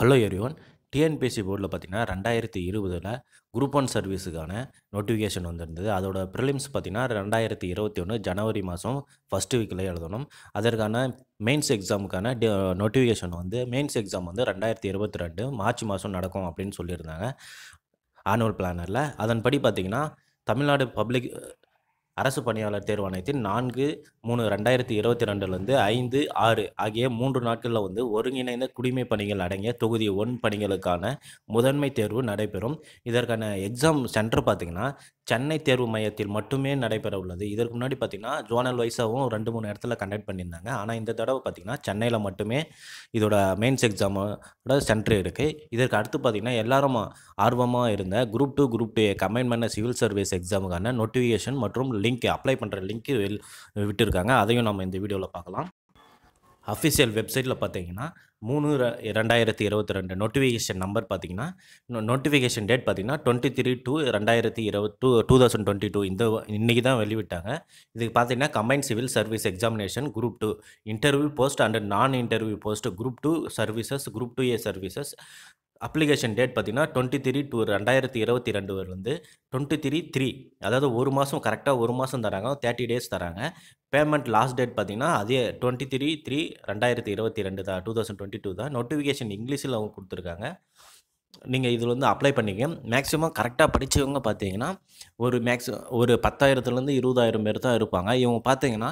hello everyone TNPSC போர்டில் பார்த்தீங்கன்னா ரெண்டாயிரத்தி இருபதில் குரூப் ஒன் சர்வீஸுக்கான நோட்டிஃபிகேஷன் வந்திருந்தது அதோட ப்ரிலிம்ஸ் பார்த்தீங்கன்னா ரெண்டாயிரத்தி இருபத்தி ஒன்று ஜனவரி மாதம் ஃபஸ்ட்டு வீக்கில் எழுதணும் அதற்கான மெயின்ஸ் எக்ஸாமுக்கான நோட்டிஃபிகேஷன் வந்து மெயின்ஸ் எக்ஸாம் வந்து ரெண்டாயிரத்தி இருபத்தி ரெண்டு மார்ச் மாதம் நடக்கும் அப்படின்னு சொல்லியிருந்தாங்க ஆனுவல் பிளானரில் அதன்படி பார்த்திங்கன்னா தமிழ்நாடு பப்ளிக் அரசு பணியாளர் தேர்வாணையத்தின் நான்கு மூணு ரெண்டாயிரத்தி இருபத்தி ரெண்டுலேருந்து ஐந்து ஆறு ஆகிய மூன்று நாட்களில் வந்து ஒருங்கிணைந்த குடிமை பணிகள் அடங்கிய தொகுதி ஒன் பணிகளுக்கான முதன்மை தேர்வு நடைபெறும் இதற்கான எக்ஸாம் சென்டர் பார்த்திங்கன்னா சென்னை தேர்வு மையத்தில் மட்டுமே நடைபெற உள்ளது இதற்கு முன்னாடி பார்த்திங்கன்னா ஜோனல் வைஸாகவும் ரெண்டு மூணு இடத்துல கண்டக்ட் பண்ணியிருந்தாங்க ஆனால் இந்த தடவை பார்த்திங்கன்னா சென்னையில் மட்டுமே இதோட மெயின்ஸ் எக்ஸாமோட சென்டர் இருக்குது இதற்கு அடுத்து பார்த்திங்கன்னா எல்லாரும் ஆர்வமாக இருந்த group two group two combine பண்ண சிவில் சர்வீஸ் எக்ஸாமுக்கான நோட்டிஃபிகேஷன் மற்றும் லிங்க் அப்ளை பண்ணுற லிங்க் விட்டுருக்காங்க அதையும் நம்ம இந்த வீடியோவில் பார்க்கலாம் அஃபிஷியல் வெப்சைட்டில் பார்த்தீங்கன்னா மூணு ரெண்டாயிரத்தி இருபத்தி ரெண்டு நோட்டிஃபிகேஷன் நம்பர் பார்த்தீங்கன்னா நோட்டிஃபிகேஷன் டேட் பார்த்தீங்கன்னா டுவெண்ட்டி த்ரீ டூ ரெண்டாயிரத்தி இருபத்தி two two thousand twenty two இந்த இன்றைக்கி தான் வெளிவிட்டாங்க இதுக்கு பார்த்தீங்கன்னா combine civil service examination group two interview post and non interview post group two services group two A services application date பார்த்திங்கன்னா டுவெண்ட்டி த்ரீ டூ ரெண்டாயிரத்தி இருபத்தி ரெண்டு வந்து டுவெண்ட்டி த்ரீ த்ரீ அதாவது ஒரு மாதம் கரெக்டாக ஒரு மாதம் தராங்க தேர்ட்டி டேஸ் தராங்க பேமெண்ட் லாஸ்ட் டேட் பார்த்திங்கன்னா அதே டுவெண்ட்டி த்ரீ த்ரீ ரெண்டாயிரத்தி இருபத்தி ரெண்டு தான் டூ தௌசண்ட் டுவெண்ட்டி டூ தான் நோட்டிஃபிகேஷன் இங்கிலீஷில் அவங்க கொடுத்துருக்காங்க நீங்கள் இதில் வந்து அப்ளை பண்ணிக்க மேக்ஸிமம் கரெக்டாக படித்தவங்க பார்த்தீங்கன்னா ஒரு மேக்ஸ் ஒரு பத்தாயிரத்துலேருந்து இருபதாயிரம் பேர் தான் இருப்பாங்க இவங்க பார்த்தீங்கன்னா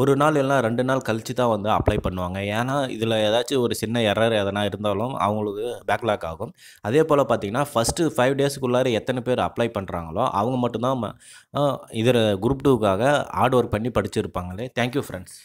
ஒரு நாள் இல்லைனா ரெண்டு நாள் கழித்து தான் வந்து அப்ளை பண்ணுவாங்க ஏன்னா இதில் ஏதாச்சும் ஒரு சின்ன எரர் எதனா இருந்தாலும் அவங்களுக்கு பேக்லாக் ஆகும் அதே போல் பார்த்தீங்கன்னா ஃபஸ்ட்டு ஃபைவ் டேஸுக்குள்ளார எத்தனை பேர் அப்ளை பண்ணுறாங்களோ அவங்க மட்டும்தான் இதில் குரூப் டூக்காக ஹார்ட் ஒர்க் பண்ணி படிச்சிருப்பாங்களே தேங்க்யூ ஃப்ரெண்ட்ஸ்